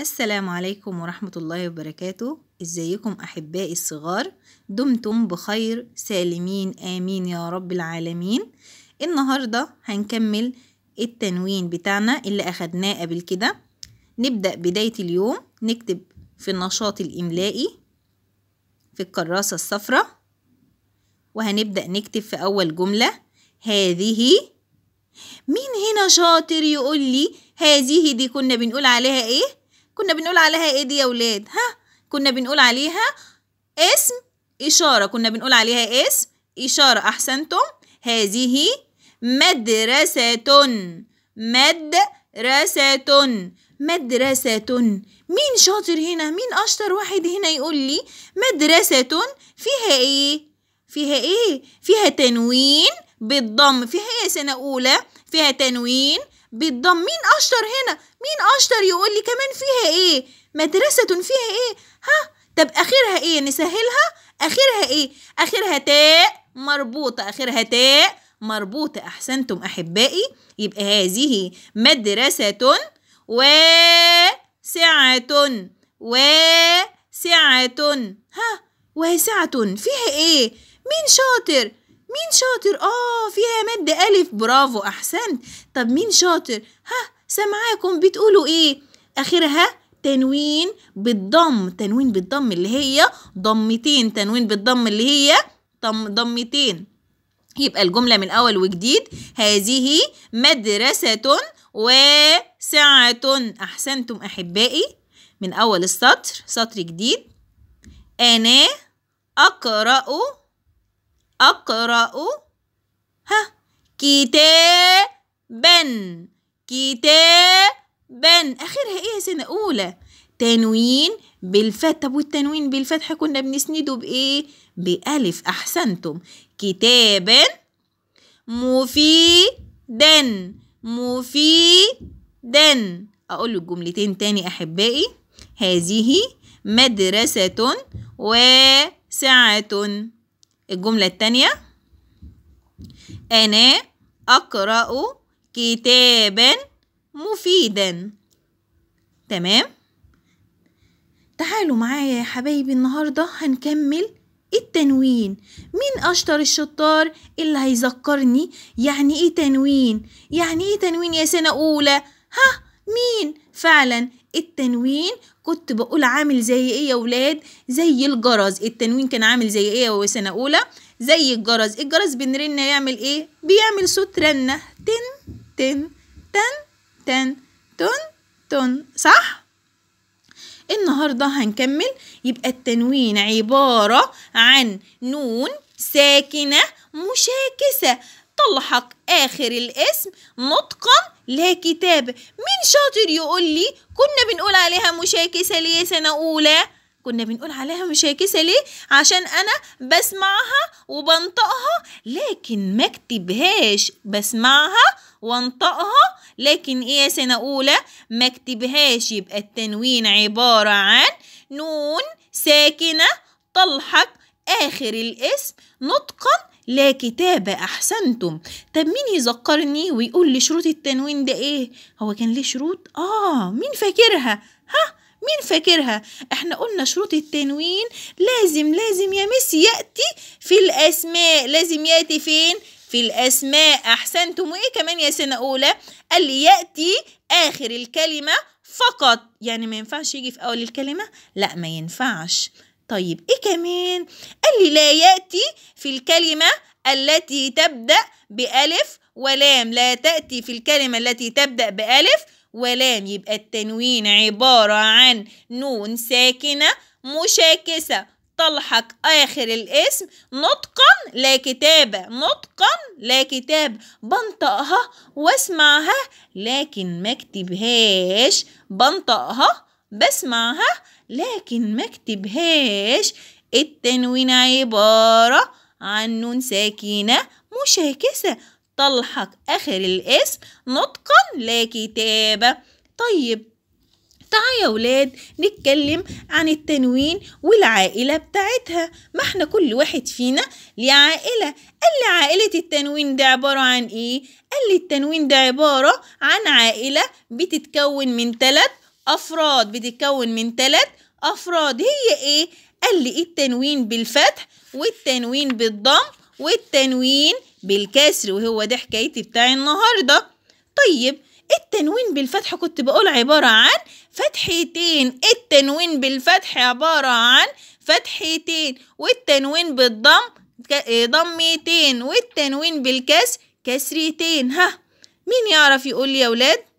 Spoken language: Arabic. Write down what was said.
السلام عليكم ورحمة الله وبركاته ازيكم احبائي الصغار دمتم بخير سالمين امين يا رب العالمين النهاردة هنكمل التنوين بتاعنا اللي اخدناه قبل كده نبدأ بداية اليوم نكتب في النشاط الاملائي في الكراسة الصفراء وهنبدأ نكتب في اول جملة هذه مين هنا شاطر يقول لي هذه دي كنا بنقول عليها ايه كنا بنقول عليها ايه دي يا ولاد ها كنا بنقول عليها اسم إشارة كنا بنقول عليها اسم إشارة أحسنتم هذه مدرسة مدرسة مدرسة مين شاطر هنا مين أشطر واحد هنا يقول لي مدرسة فيها إيه فيها إيه فيها تنوين بالضم فيها إيه سنة أولى فيها تنوين بتضم مين أشطر هنا مين أشطر يقول لي كمان فيها إيه مدرسة فيها إيه ها طب آخرها إيه نسهلها آخرها إيه آخرها تاء مربوطة آخرها تاء مربوطة أحسنتم أحبائي يبقى هذه مدرسة واسعة واسعة ها واسعة فيها إيه مين شاطر مين شاطر اه فيها مادة الف برافو احسنت طب مين شاطر ها سامعاكم بتقولوا ايه اخرها تنوين بالضم تنوين بالضم اللي هي ضمتين تنوين بالضم اللي هي ضمتين يبقى الجملة من أول وجديد هذه مدرسة واسعة أحسنتم أحبائي من أول السطر سطر جديد أنا أقرأ أقرأ ها كتابا كتابا آخرها إيه يا سنة أولى تنوين بالفتح طب والتنوين بالفتح كنا بنسنده بإيه؟ بألف أحسنتم كتابا مفيدا مفيدا أقول الجملتين تاني أحبائي هذه مدرسة واسعة الجملة التانية أنا أقرأ كتابا مفيدا تمام تعالوا معايا يا حبايبي النهاردة هنكمل التنوين مين أشطر الشطار اللي هيذكرني يعني إيه تنوين يعني إيه تنوين يا سنة أولى ها مين فعلا التنوين كنت بقول عامل زي ايه يا ولاد زي الجرس التنوين كان عامل زي ايه يا سنه اولى زي الجرس الجرس بنرنه يعمل ايه بيعمل صوت رنه تن تن تن تن تن تن صح النهارده هنكمل يبقى التنوين عباره عن نون ساكنه مشاكسه تلحق آخر الاسم نطقا لا كتابة مين شاطر يقول لي كنا بنقول عليها مشاكسة ليه سنة أولى كنا بنقول عليها مشاكسة ليه عشان أنا بسمعها وبنطقها لكن ما اكتبهاش بسمعها وانطقها لكن ايه يا سنة أولى ما اكتبهاش يبقى التنوين عبارة عن نون ساكنة تلحق آخر الاسم نطقا لا كتابة أحسنتم طب مين يذكرني ويقول لي شروط التنوين ده إيه هو كان ليه شروط آه مين فاكرها ها مين فاكرها احنا قلنا شروط التنوين لازم لازم يا ميسي يأتي في الأسماء لازم يأتي فين في الأسماء أحسنتم وإيه كمان يا سنة أولى قال لي يأتي آخر الكلمة فقط يعني ما ينفعش يجي في أول الكلمة لا ما ينفعش طيب ايه كمان قال لي لا ياتي في الكلمه التي تبدا بالف ولام لا تاتي في الكلمه التي تبدا بالف ولام يبقى التنوين عباره عن نون ساكنه مشاكسه تلحق آخر الاسم نطقا لا كتابة نطقا لا كتاب بنطقها واسمعها لكن ما اكتبهاش بنطقها بسمعها لكن ما اكتبهاش التنوين عبارة عن نون ساكنة مشاكسة تلحق آخر الاسم نطقا لا كتابة طيب تعالوا يا ولاد نتكلم عن التنوين والعائلة بتاعتها ما احنا كل واحد فينا ليه عائلة قال لي عائلة التنوين ده عبارة عن ايه؟ قال لي التنوين ده عبارة عن عائلة بتتكون من ثلاث أفراد بتتكون من ثلاث أفراد هي إيه؟ قال لي التنوين بالفتح والتنوين بالضم والتنوين بالكسر وهو ده حكايتي بتاع النهارده طيب التنوين بالفتح كنت بقول عبارة عن فتحتين التنوين بالفتح عبارة عن فتحتين والتنوين بالضم إيه، ضميتين والتنوين بالكسر كسرتين ها مين يعرف يقول لي يا ولاد